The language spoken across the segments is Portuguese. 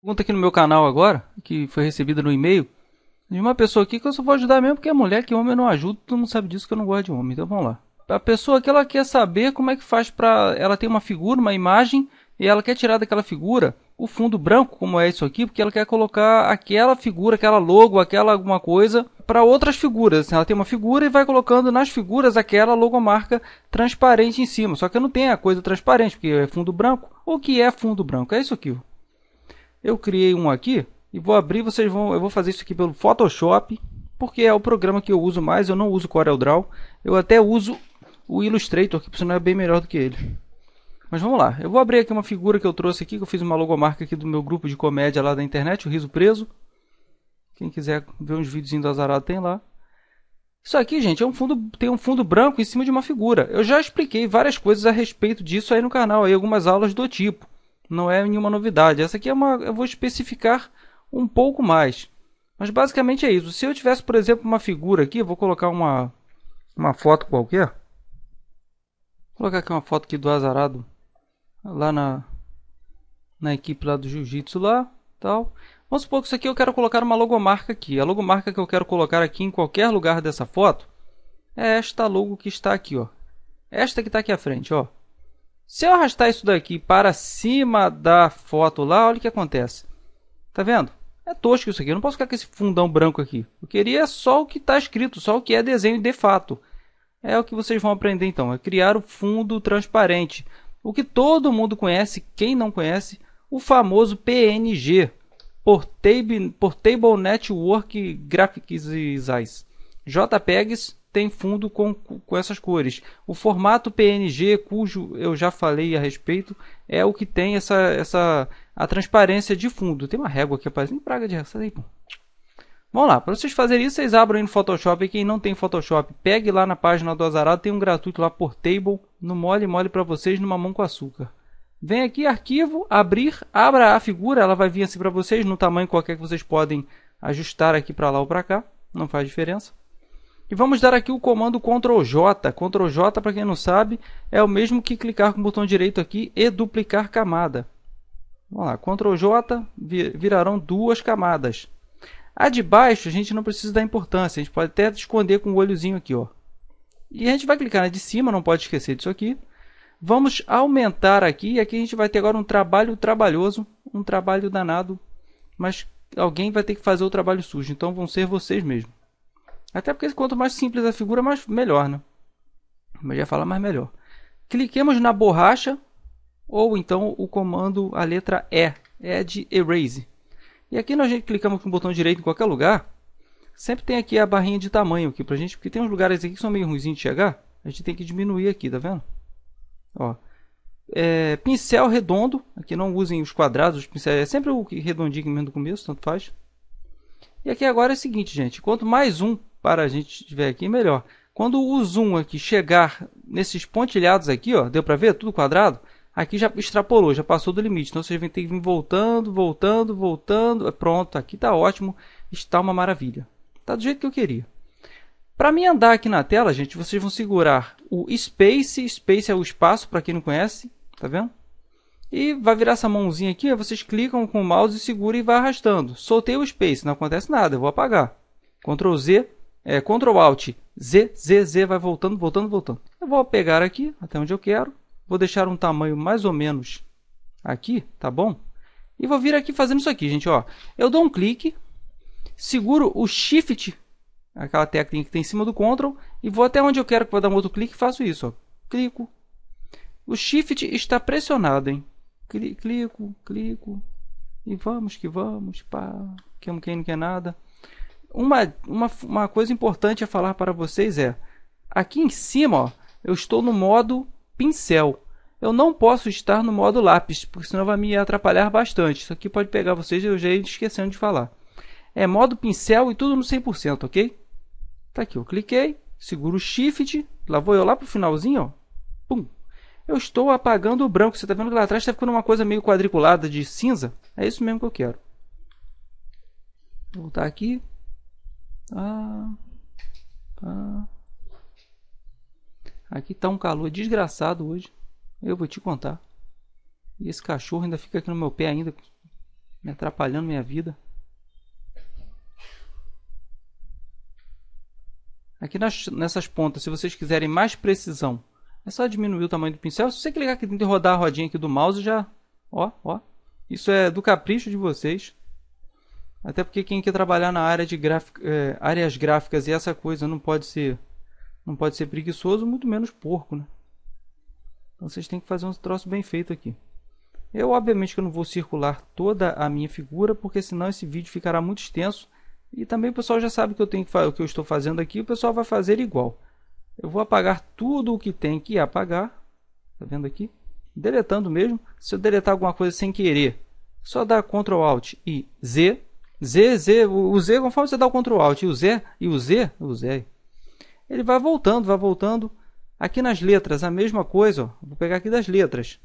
pergunta aqui no meu canal agora, que foi recebida no e-mail, de uma pessoa aqui que eu só vou ajudar mesmo, porque é mulher que homem eu não ajudo, tu não sabe disso que eu não gosto de homem, então vamos lá. A pessoa que ela quer saber como é que faz para ela tem uma figura, uma imagem, e ela quer tirar daquela figura o fundo branco, como é isso aqui, porque ela quer colocar aquela figura, aquela logo, aquela alguma coisa para outras figuras. Assim, ela tem uma figura e vai colocando nas figuras aquela logomarca transparente em cima. Só que não tem a coisa transparente, porque é fundo branco. O que é fundo branco? É isso aqui. Eu criei um aqui e vou abrir, vocês vão, eu vou fazer isso aqui pelo Photoshop, porque é o programa que eu uso mais, eu não uso CorelDRAW, eu até uso o Illustrator, que por sinal é bem melhor do que ele. Mas vamos lá, eu vou abrir aqui uma figura que eu trouxe aqui, que eu fiz uma logomarca aqui do meu grupo de comédia lá da internet, o Riso Preso. Quem quiser ver uns vídeos do Azarado tem lá. Isso aqui, gente, é um fundo, tem um fundo branco em cima de uma figura. Eu já expliquei várias coisas a respeito disso aí no canal, aí algumas aulas do tipo não é nenhuma novidade. Essa aqui é uma. Eu vou especificar um pouco mais. Mas basicamente é isso. Se eu tivesse, por exemplo, uma figura aqui, vou colocar uma, uma foto qualquer. Vou colocar aqui uma foto aqui do azarado lá na, na equipe lá do jiu-jitsu lá, tal. Vamos supor que isso aqui eu quero colocar uma logomarca aqui. A logomarca que eu quero colocar aqui em qualquer lugar dessa foto é esta logo que está aqui, ó. Esta que está aqui à frente, ó. Se eu arrastar isso daqui para cima da foto lá, olha o que acontece. Tá vendo? É tosco isso aqui, eu não posso ficar com esse fundão branco aqui. Eu queria só o que está escrito, só o que é desenho de fato. É o que vocês vão aprender então, é criar o fundo transparente. O que todo mundo conhece, quem não conhece, o famoso PNG, Portable, Network Graphics JPEGs tem fundo com, com essas cores. O formato PNG, cujo eu já falei a respeito, é o que tem essa, essa a transparência de fundo. Tem uma régua aqui rapaz em praga de essa aí, pô. Vamos lá, para vocês fazerem isso, vocês abram aí no Photoshop. E quem não tem Photoshop, pegue lá na página do Azarado, tem um gratuito lá por table, no mole mole para vocês, numa mão com açúcar. Vem aqui, arquivo, abrir, abra a figura, ela vai vir assim para vocês, no tamanho qualquer que vocês podem ajustar aqui para lá ou para cá, não faz diferença. E vamos dar aqui o comando Ctrl J. Ctrl J, para quem não sabe, é o mesmo que clicar com o botão direito aqui e duplicar camada. Vamos lá, Ctrl J virarão duas camadas. A de baixo a gente não precisa dar importância, a gente pode até esconder com o olhozinho aqui. Ó. E a gente vai clicar na de cima, não pode esquecer disso aqui. Vamos aumentar aqui, e aqui a gente vai ter agora um trabalho trabalhoso, um trabalho danado, mas alguém vai ter que fazer o trabalho sujo, então vão ser vocês mesmos. Até porque quanto mais simples a figura, mais melhor, né? Eu já falar mais melhor. Cliquemos na borracha ou então o comando a letra E, é de erase. E aqui nós clicamos com o botão direito em qualquer lugar, sempre tem aqui a barrinha de tamanho aqui pra gente, porque tem uns lugares aqui que são meio ruins de chegar, a gente tem que diminuir aqui, tá vendo? Ó, é, pincel redondo, aqui não usem os quadrados, os pincéis, é sempre o redondinho mesmo do começo, tanto faz. E aqui agora é o seguinte, gente, quanto mais um para a gente ver aqui melhor. Quando o zoom aqui chegar nesses pontilhados aqui, ó, deu para ver? Tudo quadrado. Aqui já extrapolou, já passou do limite. Então vocês vão ter que vir voltando, voltando, voltando. É pronto, aqui está ótimo. Está uma maravilha. Está do jeito que eu queria. Para mim andar aqui na tela, gente, vocês vão segurar o Space. Space é o espaço, para quem não conhece. Tá vendo? E vai virar essa mãozinha aqui. Vocês clicam com o mouse e segura e vai arrastando. Soltei o Space, não acontece nada. Eu vou apagar. Ctrl Z é, Ctrl Alt Z, Z, Z, vai voltando, voltando, voltando. Eu vou pegar aqui até onde eu quero, vou deixar um tamanho mais ou menos aqui, tá bom? E vou vir aqui fazendo isso aqui, gente, ó. Eu dou um clique, seguro o Shift, aquela técnica que tem em cima do Ctrl, e vou até onde eu quero, que vou dar um outro clique faço isso, ó. Clico. O Shift está pressionado, hein? Clico, clico, clico. E vamos que vamos, pá. Quem não quer nada. Uma, uma, uma coisa importante a falar para vocês é, aqui em cima ó, eu estou no modo pincel. Eu não posso estar no modo lápis, porque senão vai me atrapalhar bastante. Isso aqui pode pegar vocês, eu já ia esquecendo de falar. É modo pincel e tudo no 100%, ok? Tá aqui, eu cliquei, seguro o shift, lá vou eu lá pro finalzinho, ó. Pum. Eu estou apagando o branco. Você está vendo que lá atrás está ficando uma coisa meio quadriculada de cinza? É isso mesmo que eu quero. Vou voltar aqui. Ah, ah. Aqui tá um calor desgraçado hoje. Eu vou te contar. E esse cachorro ainda fica aqui no meu pé ainda, me atrapalhando minha vida. Aqui nas, nessas pontas, se vocês quiserem mais precisão, é só diminuir o tamanho do pincel. Se você clicar aqui dentro e rodar a rodinha aqui do mouse, já... Ó, ó. Isso é do capricho de vocês. Até porque quem quer trabalhar na área de gráfica, é, áreas gráficas e essa coisa não pode ser não pode ser preguiçoso, muito menos porco, né? Então vocês têm que fazer um troço bem feito aqui. Eu obviamente que não vou circular toda a minha figura, porque senão esse vídeo ficará muito extenso. E também o pessoal já sabe que eu tenho que o que eu estou fazendo aqui, o pessoal vai fazer igual. Eu vou apagar tudo o que tem que apagar. Tá vendo aqui? Deletando mesmo. Se eu deletar alguma coisa sem querer, só dá Ctrl Alt e Z Z, Z, o Z, conforme você dá o Ctrl Alt e o Z, e o Z, o Z, ele vai voltando, vai voltando. Aqui nas letras, a mesma coisa, ó. Vou pegar aqui das letras.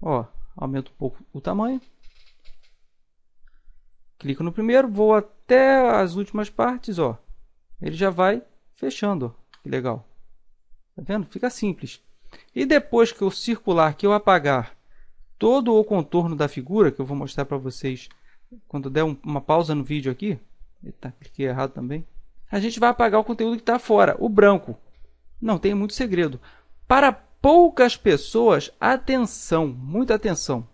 Ó, aumento um pouco o tamanho. Clico no primeiro, vou até as últimas partes, ó. Ele já vai fechando, ó. Que legal. Tá vendo? Fica simples. E depois que eu circular, que eu apagar todo o contorno da figura, que eu vou mostrar para vocês quando der um, uma pausa no vídeo aqui, eita, cliquei errado também, a gente vai apagar o conteúdo que está fora, o branco. Não tem muito segredo. Para poucas pessoas, atenção, muita atenção.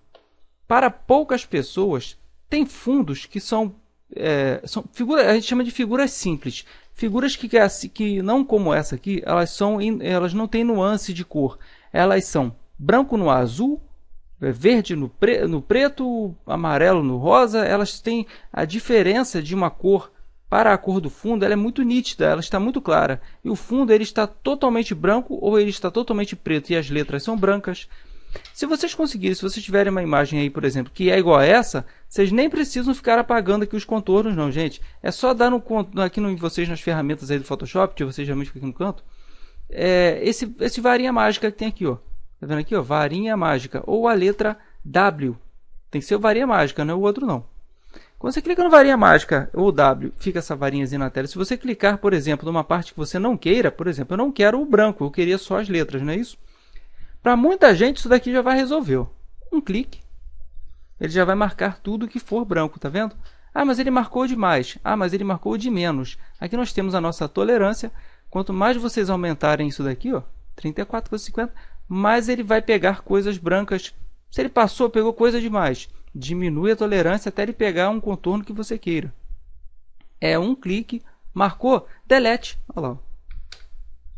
Para poucas pessoas, tem fundos que são, é, são figura, a gente chama de figuras simples. Figuras que, que não como essa aqui, elas, são, elas não têm nuance de cor. Elas são branco no azul, é verde no, pre no preto, amarelo no rosa, elas têm a diferença de uma cor para a cor do fundo, ela é muito nítida, ela está muito clara. E o fundo ele está totalmente branco ou ele está totalmente preto e as letras são brancas. Se vocês conseguirem, se vocês tiverem uma imagem aí, por exemplo, que é igual a essa, vocês nem precisam ficar apagando aqui os contornos não, gente. É só dar no, aqui no, vocês nas ferramentas aí do Photoshop, que vocês já me aqui no canto, é, esse, esse varinha mágica que tem aqui, ó. Tá vendo aqui, ó, varinha mágica. Ou a letra W. Tem que ser varinha mágica, não é o outro não. Quando você clica no varinha mágica ou W, fica essa varinhazinha na tela. Se você clicar, por exemplo, numa parte que você não queira, por exemplo, eu não quero o branco, eu queria só as letras, não é isso? Para muita gente, isso daqui já vai resolver. Um clique, ele já vai marcar tudo que for branco, tá vendo? Ah, mas ele marcou demais Ah, mas ele marcou de menos. Aqui nós temos a nossa tolerância. Quanto mais vocês aumentarem isso daqui, ó, 34 com 50, mas ele vai pegar coisas brancas. Se ele passou, pegou coisa demais. Diminui a tolerância até ele pegar um contorno que você queira. É um clique, marcou, delete. Olha lá.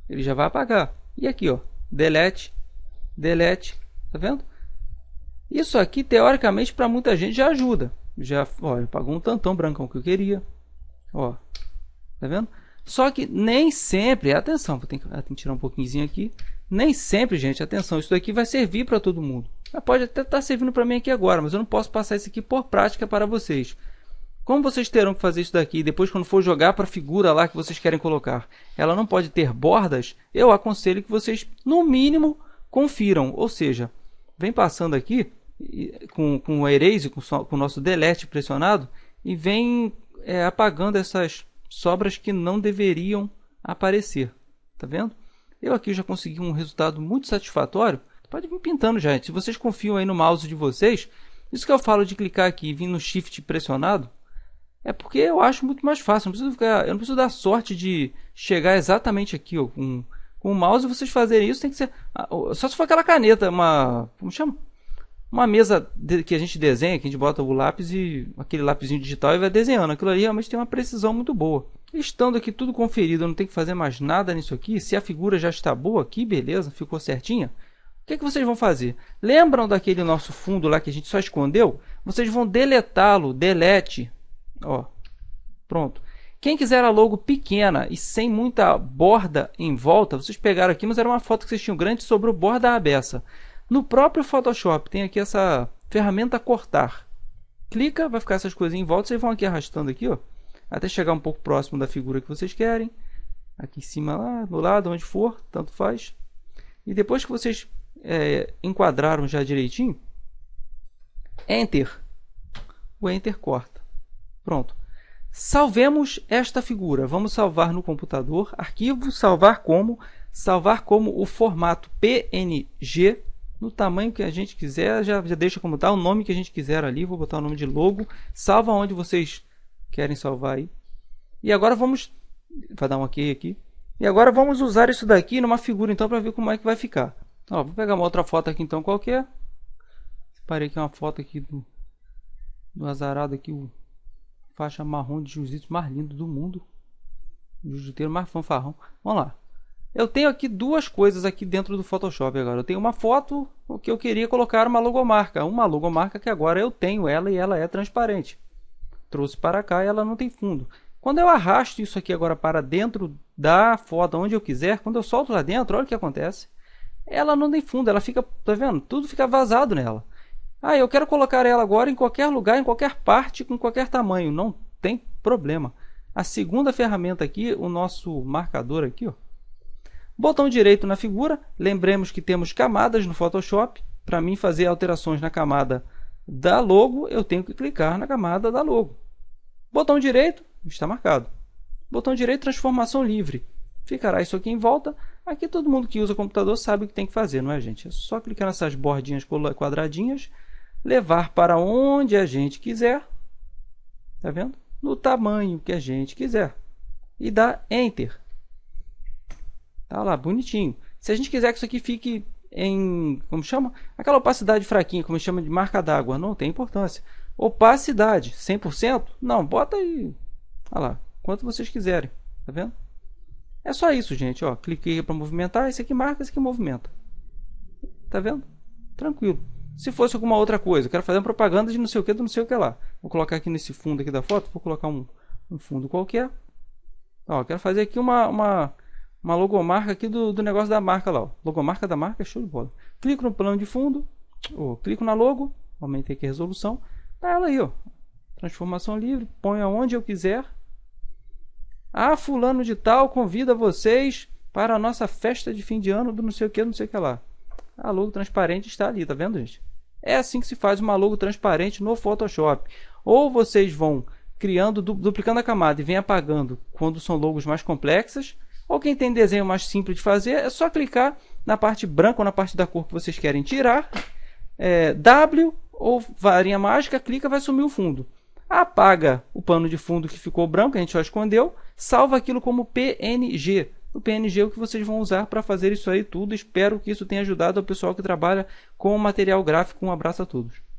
Ele já vai apagar. E aqui, ó, delete, delete. Tá vendo? Isso aqui, teoricamente, para muita gente já ajuda. Já, ó, apagou um tantão brancão que eu queria. Ó, tá vendo? Só que nem sempre, atenção, vou ter que, vou ah, ter que tirar um pouquinho aqui. Nem sempre, gente, atenção, isso daqui vai servir para todo mundo. Ah, pode até estar tá servindo para mim aqui agora, mas eu não posso passar isso aqui por prática para vocês. Como vocês terão que fazer isso daqui depois quando for jogar para a figura lá que vocês querem colocar? Ela não pode ter bordas? Eu aconselho que vocês, no mínimo, confiram. Ou seja, vem passando aqui com, com o erase, com, com o nosso delete pressionado, e vem é, apagando essas sobras que não deveriam aparecer. Tá vendo? Eu aqui já consegui um resultado muito satisfatório. Pode vir pintando, gente. Se vocês confiam aí no mouse de vocês, isso que eu falo de clicar aqui e vir no shift pressionado, é porque eu acho muito mais fácil. Não ficar, eu não preciso dar sorte de chegar exatamente aqui ó, com, com o mouse. Vocês fazerem isso tem que ser ah, só se for aquela caneta, uma como chama, uma mesa que a gente desenha, que a gente bota o lápis e aquele lápisinho digital e vai desenhando. Aquilo ali realmente tem uma precisão muito boa. Estando aqui tudo conferido, eu não tenho que fazer mais nada nisso aqui. Se a figura já está boa aqui, beleza, ficou certinha. O que, é que vocês vão fazer? Lembram daquele nosso fundo lá que a gente só escondeu? Vocês vão deletá-lo, delete. Ó, pronto. Quem quiser a logo pequena e sem muita borda em volta, vocês pegaram aqui, mas era uma foto que vocês tinham grande, sobrou borda abessa. No próprio Photoshop tem aqui essa ferramenta cortar. Clica, vai ficar essas coisas em volta, vocês vão aqui arrastando aqui, ó até chegar um pouco próximo da figura que vocês querem, aqui em cima, lá no lado, onde for, tanto faz. E depois que vocês é, enquadraram já direitinho, Enter. O Enter corta. Pronto. Salvemos esta figura. Vamos salvar no computador. Arquivo, salvar como? Salvar como o formato PNG, no tamanho que a gente quiser. Já, já deixa como está o nome que a gente quiser ali. Vou botar o nome de logo. Salva onde vocês querem salvar aí. E agora vamos. Vai dar um ok aqui. E agora vamos usar isso daqui numa figura então para ver como é que vai ficar. Ó, vou pegar uma outra foto aqui então qualquer. Separei aqui uma foto aqui do, do azarado aqui, o faixa marrom de jiu-jitsu mais lindo do mundo. Jiu-jiteiro mais fanfarrão. Vamos lá. Eu tenho aqui duas coisas aqui dentro do Photoshop agora. Eu tenho uma foto que eu queria colocar uma logomarca. Uma logomarca que agora eu tenho ela e ela é transparente trouxe para cá, e ela não tem fundo. Quando eu arrasto isso aqui agora para dentro da foto, onde eu quiser, quando eu solto lá dentro, olha o que acontece. Ela não tem fundo, ela fica, tá vendo? Tudo fica vazado nela. Ah, eu quero colocar ela agora em qualquer lugar, em qualquer parte, com qualquer tamanho. Não tem problema. A segunda ferramenta aqui, o nosso marcador aqui, ó. Botão direito na figura. Lembremos que temos camadas no Photoshop. Para mim fazer alterações na camada da logo, eu tenho que clicar na camada da logo. Botão direito, está marcado. Botão direito, transformação livre. Ficará isso aqui em volta. Aqui todo mundo que usa computador sabe o que tem que fazer, não é, gente? É só clicar nessas bordinhas quadradinhas, levar para onde a gente quiser. Tá vendo? No tamanho que a gente quiser. E dar Enter. Tá lá, bonitinho. Se a gente quiser que isso aqui fique em, como chama? Aquela opacidade fraquinha, como chama de marca d'água, não tem importância. Opacidade, 100%? Não, bota aí. Olha lá, quanto vocês quiserem. Tá vendo? É só isso, gente. Ó, cliquei para movimentar. Esse aqui marca, esse aqui movimenta. Tá vendo? Tranquilo. Se fosse alguma outra coisa, quero fazer uma propaganda de não sei o que, não sei o que lá. Vou colocar aqui nesse fundo aqui da foto. Vou colocar um, um fundo qualquer. Ó, quero fazer aqui uma, uma, uma logomarca aqui do, do negócio da marca lá. Ó. Logomarca da marca, show de bola. Clico no plano de fundo. Ó, clico na logo. Aumentei aqui a resolução. Tá ela aí, ó. Transformação livre, põe aonde eu quiser. Ah, fulano de tal convida vocês para a nossa festa de fim de ano do não sei o que, não sei o que lá. A logo transparente está ali, tá vendo, gente? É assim que se faz uma logo transparente no Photoshop. Ou vocês vão criando, duplicando a camada e vem apagando quando são logos mais complexas. Ou quem tem desenho mais simples de fazer, é só clicar na parte branca ou na parte da cor que vocês querem tirar. É, w ou varinha mágica, clica, vai sumir o fundo. Apaga o pano de fundo que ficou branco, que a gente já escondeu, salva aquilo como PNG. O PNG é o que vocês vão usar para fazer isso aí tudo. Espero que isso tenha ajudado o pessoal que trabalha com material gráfico. Um abraço a todos.